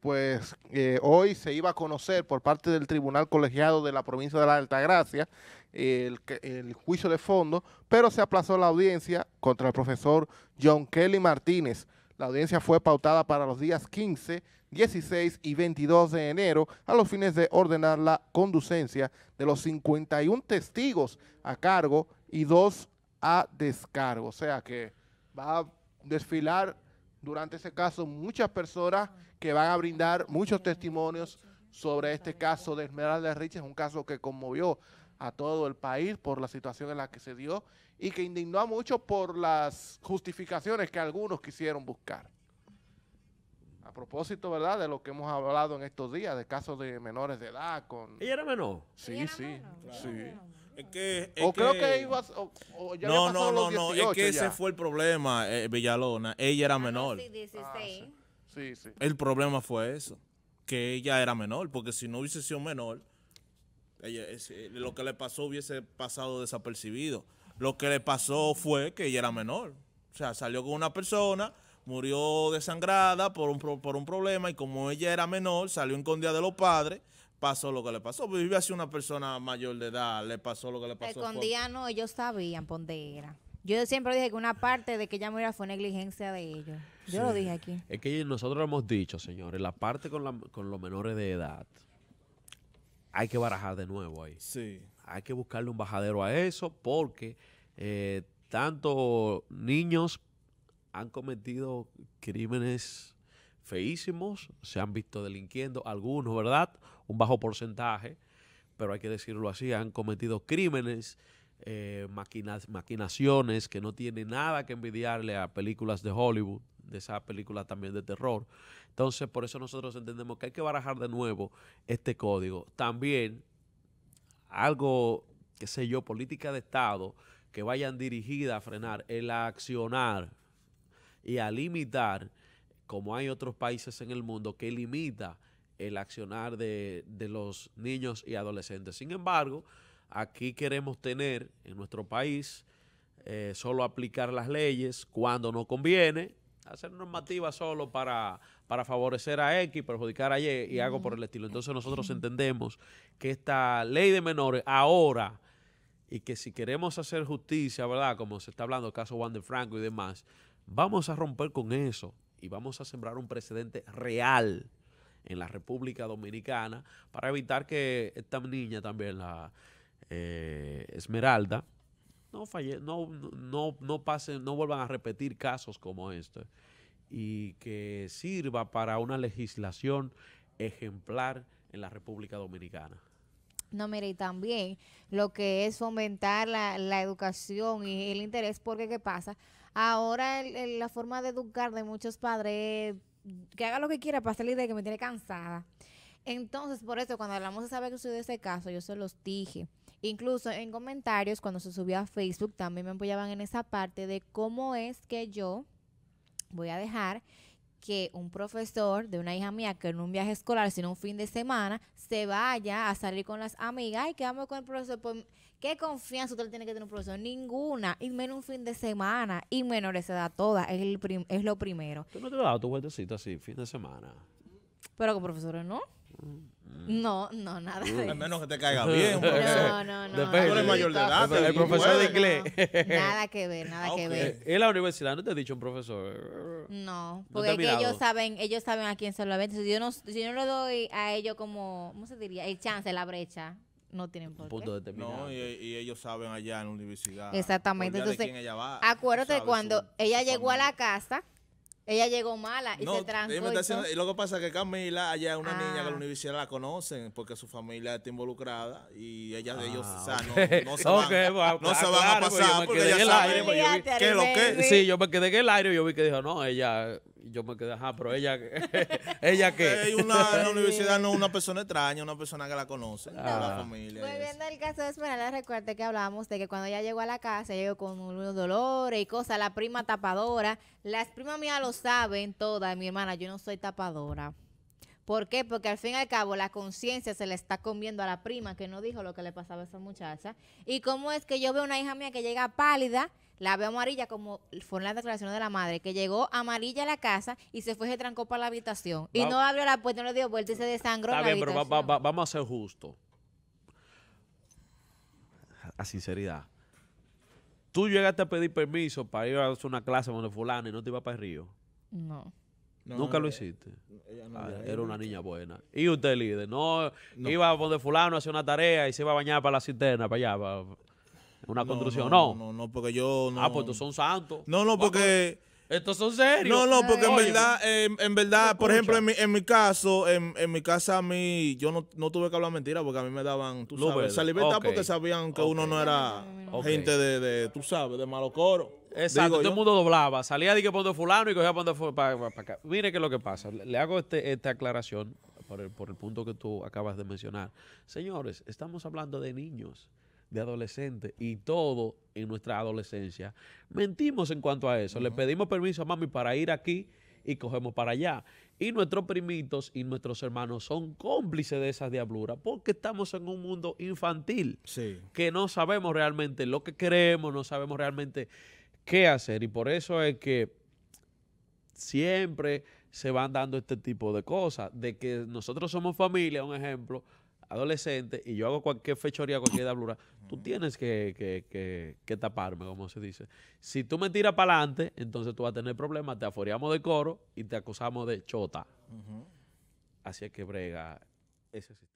pues eh, hoy se iba a conocer por parte del Tribunal Colegiado de la Provincia de la Altagracia el, el juicio de fondo, pero se aplazó la audiencia contra el profesor John Kelly Martínez. La audiencia fue pautada para los días 15, 16 y 22 de enero a los fines de ordenar la conducencia de los 51 testigos a cargo y dos a descargo. O sea que va a desfilar durante ese caso muchas personas que van a brindar muchos testimonios sobre este caso de Esmeralda Riches, un caso que conmovió a todo el país por la situación en la que se dio y que indignó a muchos por las justificaciones que algunos quisieron buscar propósito, ¿verdad? De lo que hemos hablado en estos días, de casos de menores de edad con... ¿Ella era menor? Sí, sí, sí. Es que, ya no, no, no, no, es que ese fue el problema, eh, Villalona. Ella era ah, menor. Ah, sí, sí. El problema fue eso, que ella era menor, porque si no hubiese sido menor, ella, eh, lo que le pasó hubiese pasado desapercibido. Lo que le pasó fue que ella era menor. O sea, salió con una persona murió desangrada por un, por un problema y como ella era menor, salió en condía de los padres, pasó lo que le pasó. Pues, Vivía así una persona mayor de edad, le pasó lo que le pasó. escondía no, ellos sabían por dónde era. Yo siempre dije que una parte de que ella muriera fue negligencia de ellos. Yo lo dije aquí. Es que nosotros hemos dicho, señores, la parte con, los menores de edad, hay que barajar de nuevo ahí. Sí. Hay que buscarle un bajadero a eso porque eh, tanto niños han cometido crímenes feísimos, se han visto delinquiendo algunos, ¿verdad? Un bajo porcentaje, pero hay que decirlo así, han cometido crímenes, eh, maquinaciones que no tienen nada que envidiarle a películas de Hollywood, de esas películas también de terror. Entonces, por eso nosotros entendemos que hay que barajar de nuevo este código. También algo, qué sé yo, política de Estado que vayan dirigida a frenar el accionar y a limitar, como hay otros países en el mundo que limita el accionar de, los niños y adolescentes. Sin embargo, aquí queremos tener en nuestro país eh, solo aplicar las leyes cuando no conviene, hacer normativa solo para, para favorecer a X, perjudicar a Y y algo por el estilo. Entonces nosotros entendemos que esta ley de menores ahora y que si queremos hacer justicia, ¿verdad? Como se está hablando el caso Juan de Franco y demás, vamos a romper con eso y vamos a sembrar un precedente real en la República Dominicana para evitar que esta niña también, la eh, Esmeralda, no, falle no, no, no, no vuelvan a repetir casos como este y que sirva para una legislación ejemplar en la República Dominicana. No, mire, y también lo que es fomentar la, la educación y el interés, porque ¿qué pasa? Ahora la forma de educar de muchos padres, que haga lo que quiera para salir de que me tiene cansada. Entonces, por eso, cuando hablamos de saber que de ese caso, yo se los dije. Incluso en comentarios, cuando se subió a Facebook, también me apoyaban en esa parte de cómo es que yo voy a dejar que un profesor de una hija mía que en un viaje escolar, sino un fin de semana, se vaya a salir con las amigas y vamos con el profesor. Pues, ¿Qué confianza usted tiene que tener un profesor? Ninguna, y menos un fin de semana, y menores da todas, es, el prim es lo primero. ¿Tú no te has dado tu vueltecita así, fin de semana? Pero con profesores no. Mm. No, no, nada. De menos que te caiga bien. No, no, no. Depende. mayor de edad. El profesor de inglés. nada que ver, nada que ver. ¿En la universidad no te ha dicho un profesor? No, porque es que ellos saben, ellos saben a quién se lo venden. Si yo no, si yo no le doy a ellos como, ¿cómo se diría? El chance, la brecha no tienen por qué. No, y, y, ellos saben allá en la universidad. Exactamente. Entonces, quién ella va, acuérdate cuando ella llegó a la casa, ella llegó mala y se trancó Y, lo que pasa es que Camila, allá es una ah. niña que la universidad la conocen porque su familia está involucrada y ella de ah, ellos, o no, se van, a pasar porque ella sabe que lo que. Sí, yo me quedé en el aire y yo vi que dijo, no, ella y yo me quedé, ajá, pero ella, ¿ella qué? una, en la universidad no una persona extraña, una persona que la conoce, de la ah. familia. caso de Esmeralda, recuerde que hablábamos de que cuando ella llegó a la casa, llegó con unos dolores y cosas, la prima tapadora, las primas mías lo saben todas, mi hermana, yo no soy tapadora. ¿Por qué? Porque al fin y al cabo la conciencia se le está comiendo a la prima que no dijo lo que le pasaba a esa muchacha. ¿Y cómo es que yo veo una hija mía que llega pálida la veo amarilla como en la declaración de la madre, que llegó amarilla a la casa y se fue, se trancó para la habitación. Y no abrió la puerta, no le dio vuelta y se desangró. Está bien, pero vamos a ser justo A sinceridad. Tú llegaste a pedir permiso para ir a hacer una clase con el fulano y no te ibas para el río. No. Nunca lo eh, hiciste. Ah, era una niña buena. ¿Y usted, líder? No, no. iba donde fulano a hacer una tarea y se iba a bañar para la cisterna, para allá. Para... Una construcción, no. No, no, porque yo no. Ah, pues tú son santos. No, no, porque. Estos son serios. No, no, porque en verdad, en verdad, por ejemplo, en mi, en mi caso, en, en mi casa a mí, yo no, tuve que hablar mentira porque a mí me daban, tú sabes, esa porque sabían que uno no era gente de, de, tú sabes, de malo coro. Exacto, todo el mundo doblaba. Salía de que pongo fulano y cogía ponte para, para, acá. Mire qué es lo que pasa. Le hago este, esta aclaración por el, por el punto que tú acabas de mencionar. Señores, estamos hablando de niños de adolescente y todo en nuestra adolescencia. Mentimos en cuanto a eso. Le pedimos permiso a mami para ir aquí y cogemos para allá. Y nuestros primitos y nuestros hermanos son cómplices de esas diabluras porque estamos en un mundo infantil que no sabemos realmente lo que queremos, no sabemos realmente qué hacer. Y por eso es que siempre se van dando este tipo de cosas, de que nosotros somos familia, un ejemplo, adolescente y yo hago cualquier fechoría, cualquier dablura, tú tienes que, que, taparme, como se dice. Si tú me tiras para adelante, entonces tú vas a tener problemas, te aforiamos de coro y te acusamos de chota. Así es que brega ese sistema.